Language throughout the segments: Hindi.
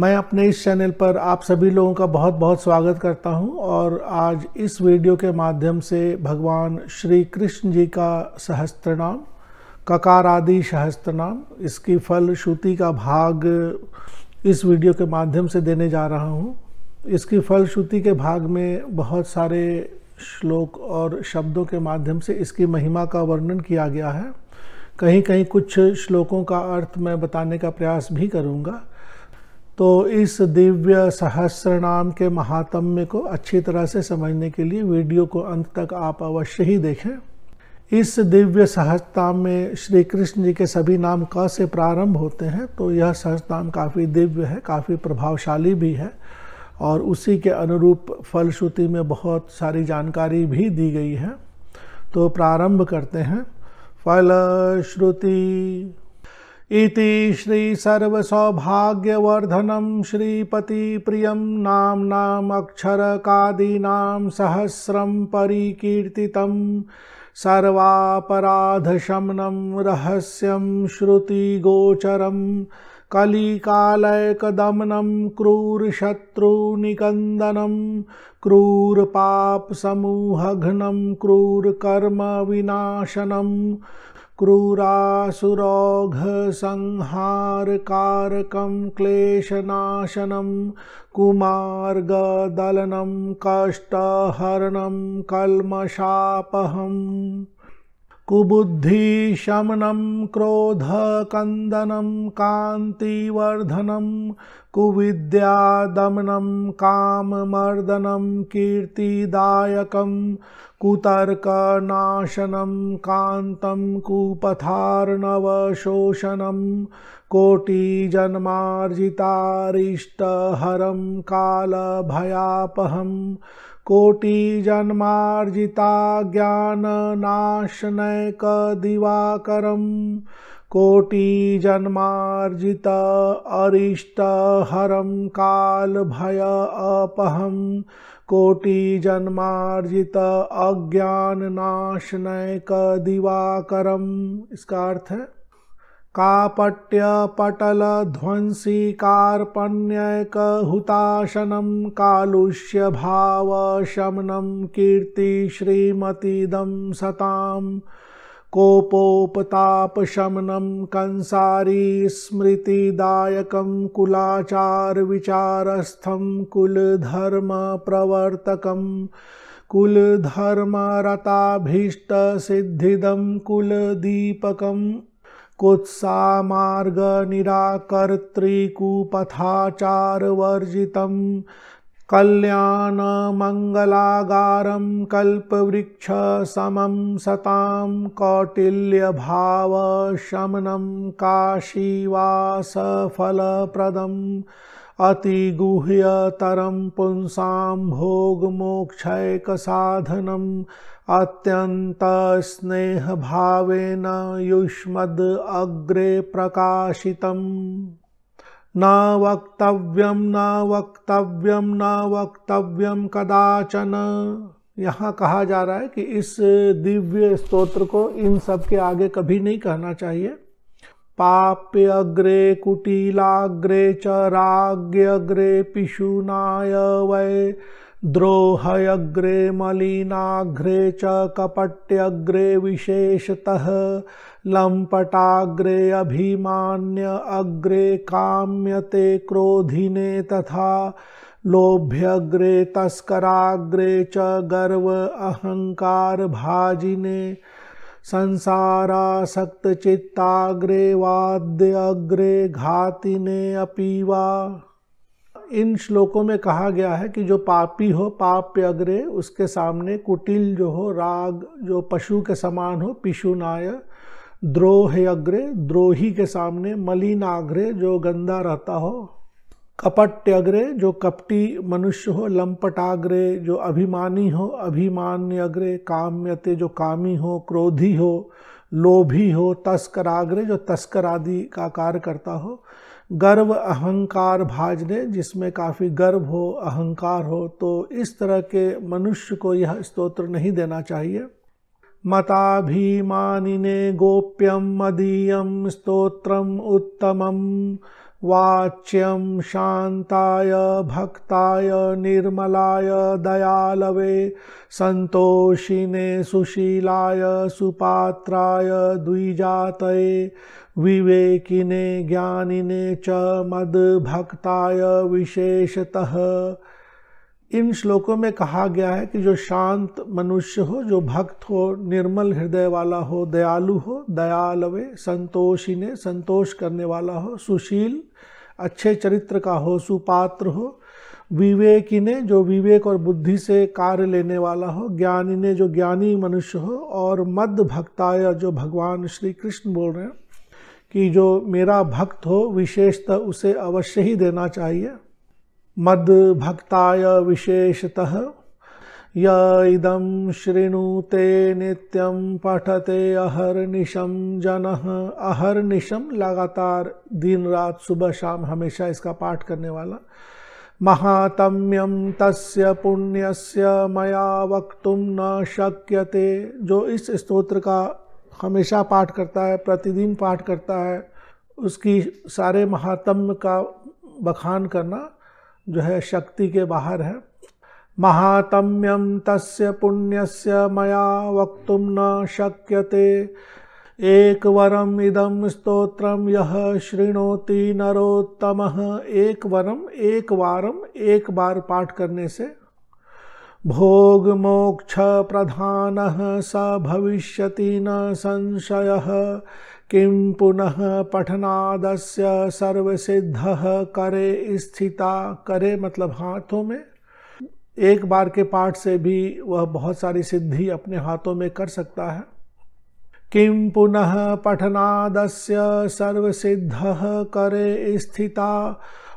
मैं अपने इस चैनल पर आप सभी लोगों का बहुत बहुत स्वागत करता हूं और आज इस वीडियो के माध्यम से भगवान श्री कृष्ण जी का सहस्त्र नाम ककार आदि सहस्त्र नाम इसकी फल श्रुति का भाग इस वीडियो के माध्यम से देने जा रहा हूं इसकी फल श्रुति के भाग में बहुत सारे श्लोक और शब्दों के माध्यम से इसकी महिमा का वर्णन किया गया है कहीं कहीं कुछ श्लोकों का अर्थ मैं बताने का प्रयास भी करूँगा तो इस दिव्य सहस्र नाम के महात्म्य को अच्छी तरह से समझने के लिए वीडियो को अंत तक आप अवश्य ही देखें इस दिव्य सहस्ताम में श्री कृष्ण जी के सभी नाम क से प्रारंभ होते हैं तो यह सहस्ताम काफ़ी दिव्य है काफ़ी प्रभावशाली भी है और उसी के अनुरूप फलश्रुति में बहुत सारी जानकारी भी दी गई है तो प्रारंभ करते हैं फलश्रुति इति सहस्रम श्रीपतिप्रियं नाम्नामक्षरकादीनां सहस्रं परिकीर्तितं क्रूर रहस्यं श्रुतिगोचरं कलिकालयकदमनं क्रूर कर्म विनाशनम क्रूरासुरोघसंहारकारकं क्लेशनाशनं कुमार्गदलनं कष्टहरणं कल्मषापहम् कुबुद्धिशमनं क्रोधकन्दनं कान्तिवर्धनं कुविद्यादमनं काममर्दनं कीर्तिदायकं कुतर्कनाशनं कोटिजन्माजिता हरम काल भयापहम कोटिजन्मार्जिता ज्ञाननाशनैकदिवाकरं कोटिजन्मार्जित अरिष्टहरं कालभय अपहं कोटिजन्मार्जित दिवाकर इसका अर्थ है कापट्यपटलध्वंसी कार्पण्यकहुताशनं कालुष्यभावशमनं कीर्तिश्रीमतीदं सता कोपोपतापशमनं कंसारी स्मृतिदायकं कुलाचारविचारस्थं कुलधर्मप्रवर्तकं कुलधर्मरताभीष्टसिद्धिदं कुलदीपकम् कुत्सामार्गनिराकर्तृकुपथाचारवर्जितं कल्याणमङ्गलागारं कल्पवृक्षसमं सतां कौटिल्यभावशमनं काशीवासफलप्रदम् अतिगुह्यतरं पुंसां भोगमोक्षैकसाधनम् अत्यन्तस्नेहभावेन युष्मद अग्रे प्रकाशितम् न वक्त न वक्तव्यम न वक्तव्यम कदाचन यहाँ कहा जा रहा है कि इस दिव्य स्तोत्र को इन सब के आगे कभी नहीं कहना चाहिए पाप्य अग्रे कुटीलाग्रे च अग्रे पिशुनाय वै द्रोहयग्रे मलिनाघ्रे च कपट्यग्रे विशेषतः लम्पटाग्रे अभिमान्य अग्रे काम्यते क्रोधिने तथा लोभ्यग्रे तस्कराग्रे च गर्व अहंकार भाजिने संसारासक्तचित्ताग्रे वाद्यग्रे घातिने अपि वा इन श्लोकों में कहा गया है कि जो पापी हो पाप अग्रे उसके सामने कुटिल जो हो राग जो पशु के समान हो पिशुनाय द्रोह अग्रे द्रोही के सामने मलिनाग्रे जो गंदा रहता हो कपट्य अग्रे जो कपटी मनुष्य हो लंपटाग्रे जो अभिमानी हो अभिमान्य अग्रे काम्यते जो कामी हो क्रोधी हो लोभी हो तस्कराग्रे जो तस्कर आदि का कार्य करता हो गर्व अहंकार भाजने जिसमें काफ़ी गर्व हो अहंकार हो तो इस तरह के मनुष्य को यह स्तोत्र नहीं देना चाहिए मताभिमानिने गोप्यम मदीयम स्तोत्रम उत्तमम वाच्यम शांताय भक्ताय निर्मलाय दयालवे संतोषिने सुशीलाय सुपात्राय द्विजातये विवेकिने ज्ञानिने च भक्ताय विशेषतः इन श्लोकों में कहा गया है कि जो शांत मनुष्य हो जो भक्त हो निर्मल हृदय वाला हो दयालु हो दयालवे संतोषिने संतोष करने वाला हो सुशील अच्छे चरित्र का हो सुपात्र हो विवेकी ने जो विवेक और बुद्धि से कार्य लेने वाला हो ज्ञानी ने जो ज्ञानी मनुष्य हो और मद भक्ताय जो भगवान श्री कृष्ण बोल रहे हैं कि जो मेरा भक्त हो विशेषतः उसे अवश्य ही देना चाहिए मद्भक्ताय विशेषतः य नि शृणुते पठते अहर्निशम जन अहर्निशम लगातार दिन रात सुबह शाम हमेशा इसका पाठ करने वाला महात्म्यम तस्य पुण्यस्य मया वक्त न शक्यते जो इस स्तोत्र का हमेशा पाठ करता है प्रतिदिन पाठ करता है उसकी सारे महात्म्य का बखान करना जो है शक्ति के बाहर है महात्म्यम पुण्य से मया वक्त न शक्यते एक वरम इदम स्त्रोत्र यह श्रृणोति नरोत्तम एक वरम एक वारम एक बार पाठ करने से भोग मोक्ष प्रधान स भविष्यति न संशय किं पुनः पठनादस्य सर्वसिद्ध करे स्थिता करे मतलब हाथों में एक बार के पाठ से भी वह बहुत सारी सिद्धि अपने हाथों में कर सकता है किं पुनः पठनादस्य सर्वसिद्ध करे स्थिता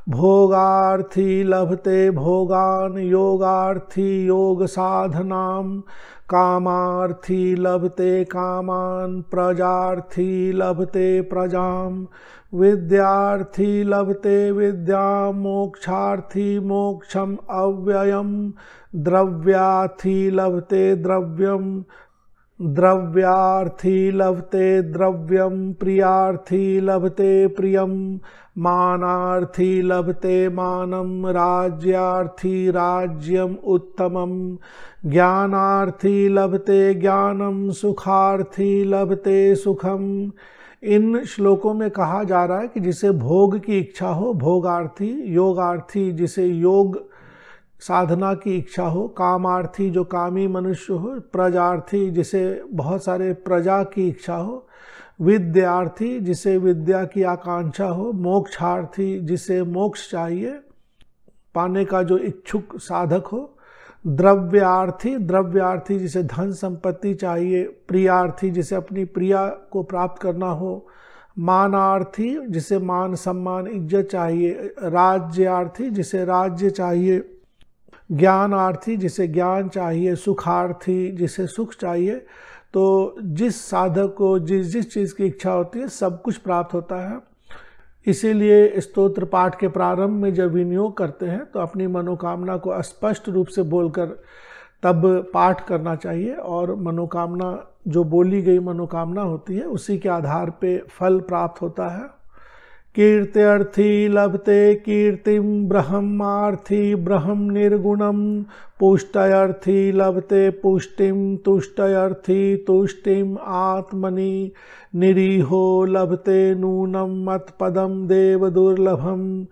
भोगार्थी लभते भोगान योगार्थी योग साधनाम कामार्थी लभते कामान प्रजार्थी लभते प्रजाम विद्यार्थी लभते विद्या मोक्षार्थी मोक्षम अव्ययम द्रव्याथी लभते द्रव्यम द्रव्यार्थी लभते द्रव्यम प्रियार्थी लभते प्रियम मानार्थी लभते मानम राज्यार्थी राज्यम उत्तमम ज्ञानार्थी लभते ज्ञानम सुखार्थी लभते सुखम इन श्लोकों में कहा जा रहा है कि जिसे भोग की इच्छा हो भोगार्थी योगार्थी जिसे योग साधना की इच्छा हो कामार्थी जो कामी मनुष्य हो प्रजार्थी जिसे बहुत सारे प्रजा की इच्छा हो विद्यार्थी जिसे विद्या की आकांक्षा हो मोक्षार्थी जिसे मोक्ष चाहिए पाने का जो इच्छुक साधक हो द्रव्यार्थी द्रव्यार्थी जिसे धन संपत्ति चाहिए प्रियार्थी जिसे अपनी प्रिया को प्राप्त करना हो मानार्थी जिसे मान सम्मान इज्जत चाहिए राज्यार्थी जिसे राज्य चाहिए ज्ञानार्थी जिसे ज्ञान चाहिए सुखार्थी जिसे सुख चाहिए तो जिस साधक को जिस जिस चीज़ की इच्छा होती है सब कुछ प्राप्त होता है इसीलिए स्तोत्र पाठ के प्रारंभ में जब विनियोग करते हैं तो अपनी मनोकामना को स्पष्ट रूप से बोलकर तब पाठ करना चाहिए और मनोकामना जो बोली गई मनोकामना होती है उसी के आधार पे फल प्राप्त होता है कीर्त्यर्थी लभते कीर्तिम ब्रह्मार्थी ब्रह्म निर्गुणम पुष्टयर्थी लभते पुष्टिम तुष्टयर्थी तुष्टिम आत्मनि निरीहो लभते नूनम मत्पदम देव दुर्लभम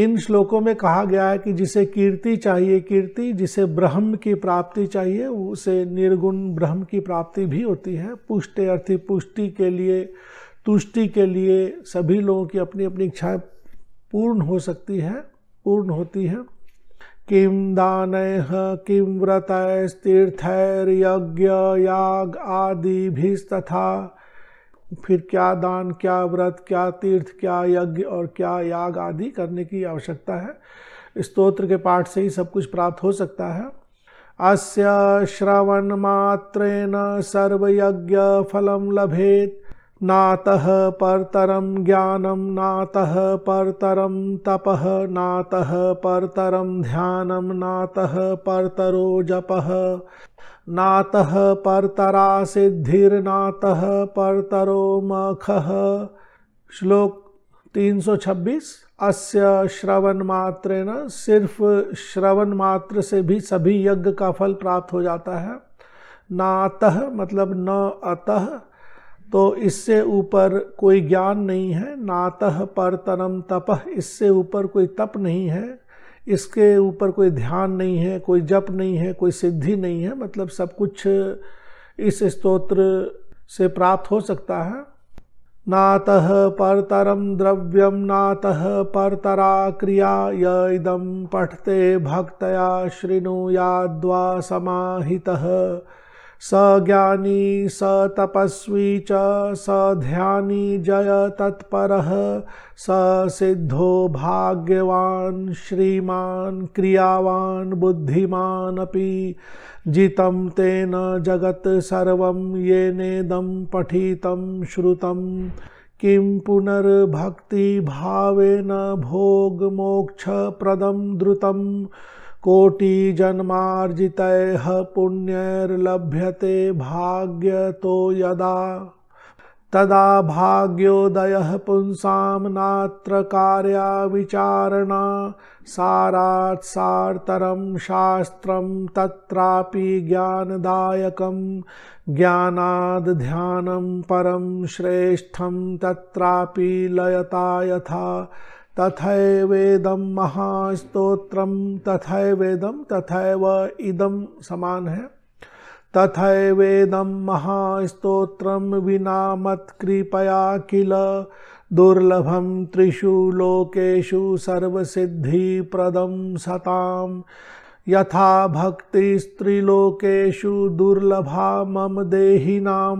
इन श्लोकों में कहा गया है कि जिसे कीर्ति चाहिए कीर्ति जिसे ब्रह्म की प्राप्ति चाहिए उसे निर्गुण ब्रह्म की प्राप्ति भी होती है पुष्ट अर्थी पुष्टि के लिए तुष्टि के लिए सभी लोगों की अपनी अपनी इच्छाएं पूर्ण हो सकती है पूर्ण होती है किम दान किम व्रत तीर्थैर्यज्ञ याग आदि भी तथा फिर क्या दान क्या व्रत क्या तीर्थ क्या यज्ञ और क्या याग आदि करने की आवश्यकता है स्तोत्र के पाठ से ही सब कुछ प्राप्त हो सकता है अस्य श्रवण मात्रेण सर्वयज्ञ फलम लभेत नातः परतरं ज्ञानं नातः परतरं तपः नातः परतरं ध्यानं नातः परतरो जपः नातः परतरा सिद्धिर्नातः परतरो मखः श्लोक 326 अस्य श्रवण मात्रेण सिर्फ श्रवण मात्र से भी सभी यज्ञ का फल प्राप्त हो जाता है नातः मतलब न अतः तो इससे ऊपर कोई ज्ञान नहीं है नातः पर तनम तपह इससे ऊपर कोई तप नहीं है इसके ऊपर कोई ध्यान नहीं है कोई जप नहीं है कोई सिद्धि नहीं है मतलब सब कुछ इस स्तोत्र से प्राप्त हो सकता है नातः परतरम द्रव्यम नातः परतरा क्रिया य इदम पठते भक्तया याद्वा समाहितः स ज्ञानी स तपस्वी च स ध्यानी जय तत्पर स सिद्धो भाग्यवान श्रीमान क्रियावान बुद्धिमान अपि जितम तेन सर्व ये येनेदं पठितं श्रुत किं मोक्ष प्रदम द्रुतम कोटिजन्मार्जितैः भाग्य तो यदा तदा भाग्योदय पुंसां नात्र कार्याविचारणा सारात् सार्तरं शास्त्रं तत्रापि ज्ञानदायक ज्ञानाद ध्यानम परम श्रेष्ठम तत्रापि लयता यथा तथा वेद महास्त्रोत्र तथा वेद तथा इदम समान है तथा वेद महास्त्रोत्र विना मत किल दुर्लभम त्रिषु लोकेशु सर्वसिद्धिप्रदं सतां यथा भक्तिस्त्रिलोकेषु दुर्लभा मम देहिनां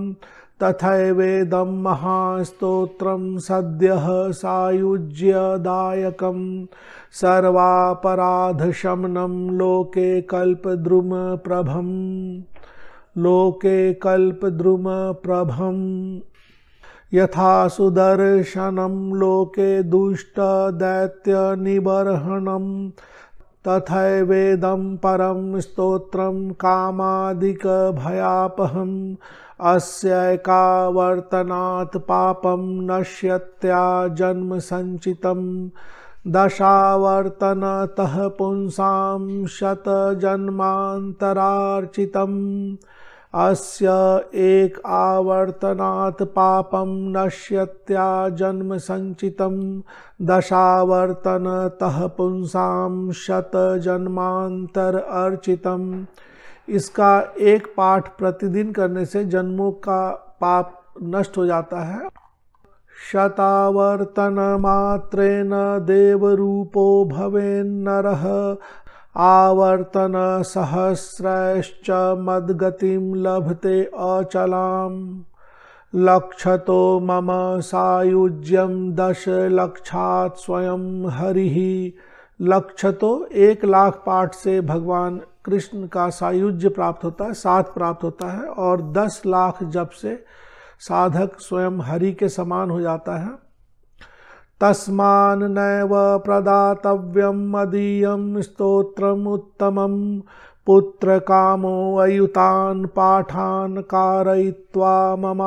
तथैवेदं महास्त्र सद्य सायुज्यदायक सर्वापराधशमनं लोके प्रभम लोके प्रभम यथा सुदर्शनं लोके दुष्टदैत्यनिबर्हणं वेद परम स्तोत्रं कामिकयापहम अस्यैकावर्तनात् पापं नश्यत्या जन्मसञ्चितं दशावर्तनतः पुंसां शतजन्मान्तरार्चितम् अस्य एक आवर्तनात् पापं नश्यत्या जन्मसञ्चितं दशावर्तनतः पुंसां शतजन्मान्तर अर्चितम् इसका एक पाठ प्रतिदिन करने से जन्मों का पाप नष्ट हो जाता है शतावर्तन देव भवे नर आवर्तन सहस्रैश्च मद्गतिं लभते लक्ष तो मम दश दशलक्षात् स्वयं हरिः लक्ष्य तो एक लाख पाठ से भगवान कृष्ण का सायुज्य प्राप्त होता है साथ प्राप्त होता है और दस लाख जब से साधक स्वयं हरि के समान हो जाता है तस्मान नैव प्रदातव्यम मदीयम स्त्रोत्र उत्तम पुत्र पाठान कारय्वा पाठान् कारयित्वा नाम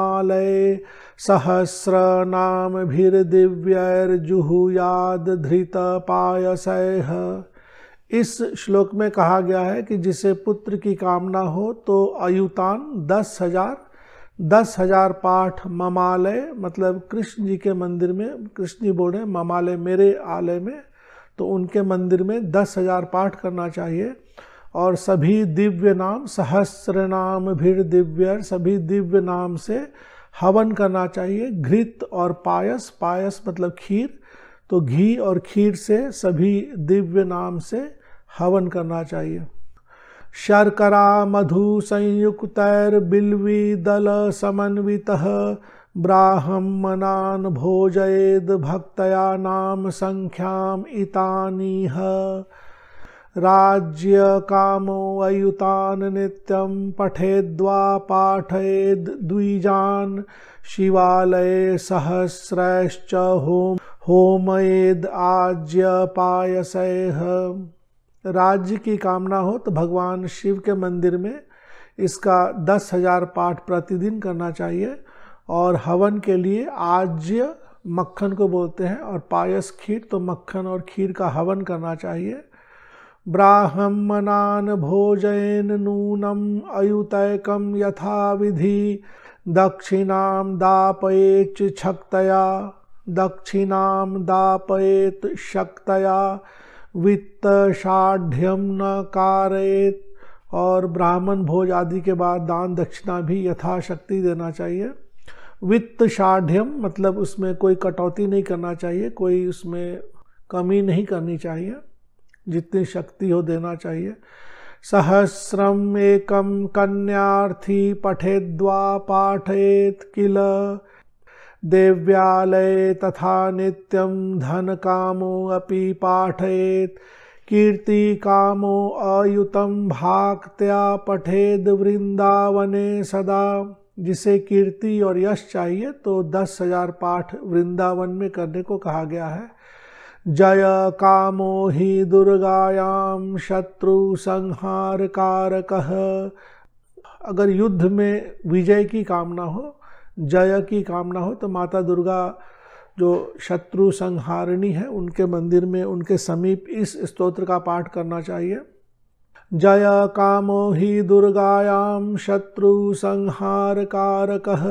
सहस्रनामभिर्दिव्यैर्जुहुयाद धृत पायस इस श्लोक में कहा गया है कि जिसे पुत्र की कामना हो तो अयुतान दस हजार दस हजार पाठ ममालय मतलब कृष्ण जी के मंदिर में कृष्ण जी बोले ममालय मेरे आलय में तो उनके मंदिर में दस हजार पाठ करना चाहिए और सभी दिव्य नाम सहस्र नाम भीड़ दिव्य सभी दिव्य नाम से हवन करना चाहिए घृत और पायस पायस मतलब खीर तो घी और खीर से सभी दिव्य नाम से हवन करना चाहिए शर्करा मधु संयुक्त बिल्वी दल समन्वित ब्राह्मणान भोजयेद भक्तया नाम संख्याम है राज्य कामो अयुतान नित्यं पठेद्वा पाठयेद् द्विजान शिवालये सहस्रैश्च होम होमयेद आज्य पायसैह राज्य की कामना हो तो भगवान शिव के मंदिर में इसका दस हजार पाठ प्रतिदिन करना चाहिए और हवन के लिए आज्य मक्खन को बोलते हैं और पायस खीर तो मक्खन और खीर का हवन करना चाहिए भोजयन भोजयेन अयुतक यथा यथाविधि दक्षिणा दापे शक्तया दक्षिणा दापयेत् शक्तया वित्तषाढ़्यम न कारयेत और ब्राह्मण भोज आदि के बाद दान दक्षिणा भी यथाशक्ति देना चाहिए वित्त साढ़्यम मतलब उसमें कोई कटौती नहीं करना चाहिए कोई उसमें कमी नहीं करनी चाहिए जितनी शक्ति हो देना चाहिए सहस्रम एकम कन्यार्थी पठेद्वा पाठेत किल देव्यालय तथा नित्यम धन कामो अपि पाठेत कीर्ति कामो अयुतम भाक्त्या पठेद वृंदावने सदा जिसे कीर्ति और यश चाहिए तो दस हजार पाठ वृंदावन में करने को कहा गया है जय कामो हि दुर्गायाम शत्रु संहार कारक अगर युद्ध में विजय की कामना हो जय की कामना हो तो माता दुर्गा जो शत्रु संहारिणी है उनके मंदिर में उनके समीप इस स्तोत्र का पाठ करना चाहिए जय कामो हि दुर्गायां शत्रुसंहारकारकः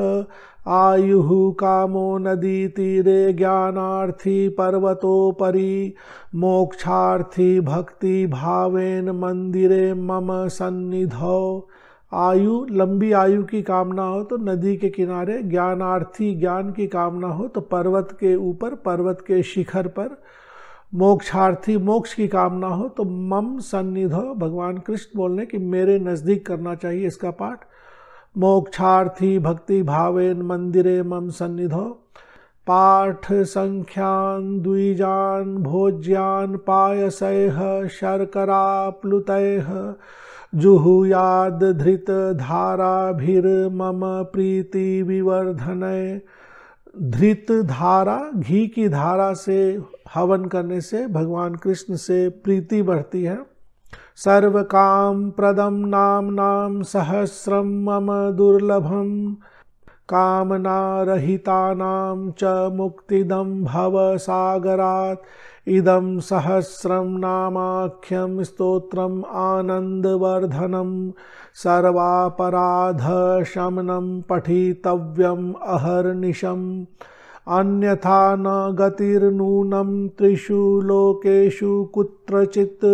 आयु कामो नदी तीरे ज्ञानार्थी पर्वतोपरी मोक्षार्थी भक्ति भावेन मंदिरे मम सन्निधौ आयु लंबी आयु की कामना हो तो नदी के किनारे ज्ञानार्थी ज्ञान की कामना हो तो पर्वत के ऊपर पर्वत के शिखर पर मोक्षार्थी मोक्ष की कामना हो तो मम सन्निधो भगवान कृष्ण बोलने कि मेरे नज़दीक करना चाहिए इसका पाठ मोक्षार्थी भक्ति भावेन मंदिरे मम सन्निधो पाठ संख्यान द्विजान भोज्यान पायसय शर्करा प्लुत जुहुयाद धृत धारा मम प्रीति विवर्धन धृत धारा घी की धारा से हवन करने से भगवान कृष्ण से प्रीति बढ़ती है सर्व काम प्रदम नाम नाम सहस्रम मम दुर्लभम कामना रहिता नाम च मुक्तिदम भव सागरात इदम सहस्रम नामाख्यम स्तोत्रम आनंदवर्धनम सर्वापराध शमनम पठितव्यम अहर्निशम अन्यथा न गतिर्नूनं त्रिषु लोकेशु कुत्रचित्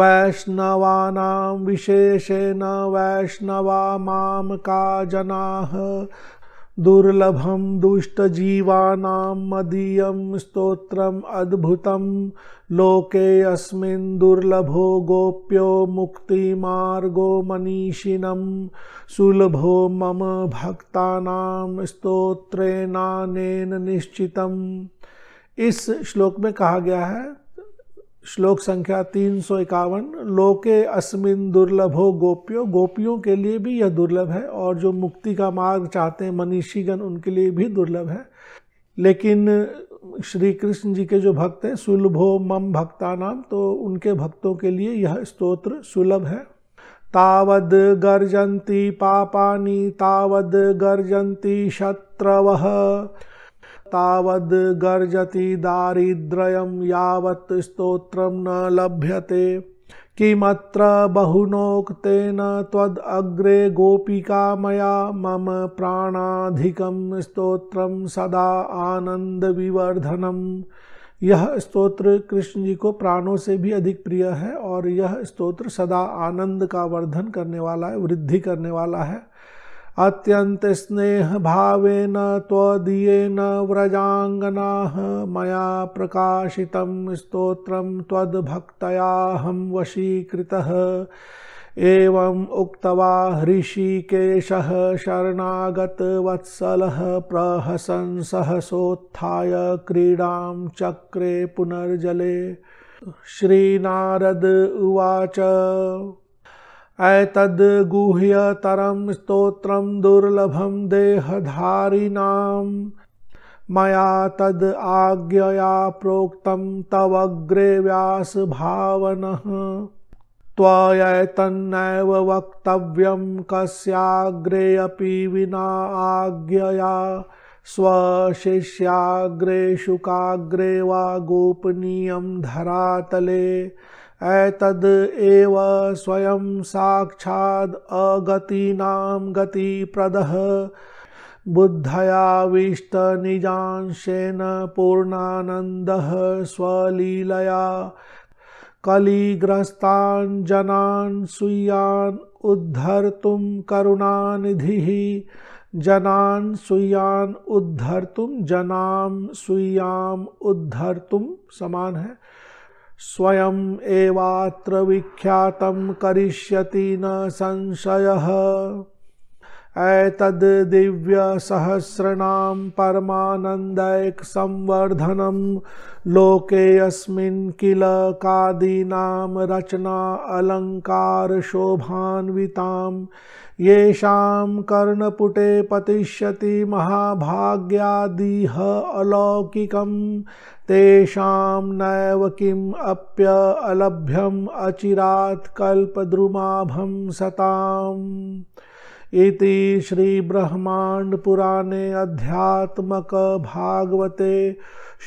वैष्णवानां विशेषेण वैष्णवा मां का जनाः दुर्लभं दुष्टजीवानां मदीय स्त्रोत्र अद्भुत लोकेऽस्मिन् दुर्लभो गोप्यो मगो मनीषिण सुलभो मम भक्ता स्त्रोत्रेन निश्चित इस श्लोक में कहा गया है श्लोक संख्या तीन सौ इक्यावन लोके अस्मिन दुर्लभ हो गोप्यो गोपियों के लिए भी यह दुर्लभ है और जो मुक्ति का मार्ग चाहते हैं मनीषीगण उनके लिए भी दुर्लभ है लेकिन श्री कृष्ण जी के जो भक्त हैं सुलभो मम भक्ता नाम तो उनके भक्तों के लिए यह स्तोत्र सुलभ है तावद गर्जंती पापानी तावद गर्जंती शत्रव तावद् गर्जति दारिद्र्यम यावत् स्तोत्रं न लभ्यते किमत्र बहुनोक्तेन त्वदग्रे गोपिका मया मम प्राणाधिकं स्तोत्रं सदा आनन्दविवर्धनम् यह स्तोत्र कृष्ण जी को प्राणों से भी अधिक प्रिय है और यह स्तोत्र सदा आनंद का वर्धन करने वाला है वृद्धि करने वाला है अत्यंत स्नेह भावेन त्वदीयेन व्रजांगना मया प्रकाशित स्त्रोत्र तद्भक्तयाहं एवं उक्तवा उक्त्वा शरणागत वत्सल प्रहसन सहसोत्थाय क्रीडां चक्रे पुनर्जले श्रीनारद उवाच एतद्गुह्यतरं स्तोत्रं दुर्लभं देहधारिण मया तद् आज्ञया प्रोक्तं तवग्रे व्यासभावनः त्वयैतन्नैव वक्तव्यं कस्याग्रे अपि विना आज्ञया स्वशिष्याग्रे शुकाग्रे वा गोपनीयं धरातले एतद एव स्वयं साक्षाद अगतीनां गतिप्रदः बुद्धयाविष्टनिजांशेन पूर्णानन्दः स्वलीलया कलिग्रस्तान् जनान् स्वीयान् उद्धर्तुं करुणानिधिः जनान् स्वीयान् उद्धर्तुं जनां स्वीयाम् उद्धर्तुं समान है स्वयं एवात्र विख्यातम करिष्यति न संशयः एतद्दिव्यसहस्रणां परमानन्दैक संवर्धनं लोकेऽस्मिन् किल कादीनां रचना अलङ्कारशोभान्वितां येषां कर्णपुटे पतिष्यति महाभाग्यादिह अलौकिकं तेषां नैव किम् अप्य अलभ्यम् अचिरात् कल्पद्रुमाभं सताम् इति श्री ब्रह्मांड पुराणे अध्यात्मक भागवते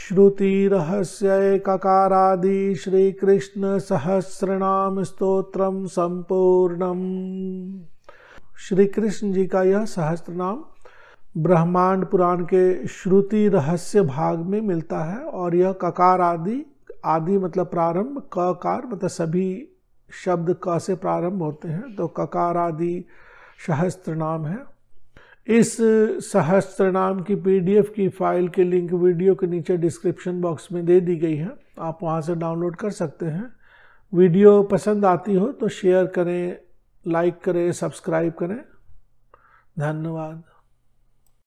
श्रुति रहस्य ककारादि श्री कृष्ण सहस्रनाम स्तोत्रम संपूर्णम श्री कृष्ण जी का यह सहस्रनाम ब्रह्मांड पुराण के श्रुति रहस्य भाग में मिलता है और यह ककार आदि आदि मतलब प्रारंभ ककार मतलब सभी शब्द क से प्रारंभ होते हैं तो ककार आदि सहस्त्र नाम है इस सहस्त्र नाम की पीडीएफ की फाइल के लिंक वीडियो के नीचे डिस्क्रिप्शन बॉक्स में दे दी गई है आप वहाँ से डाउनलोड कर सकते हैं वीडियो पसंद आती हो तो शेयर करें लाइक करें सब्सक्राइब करें धन्यवाद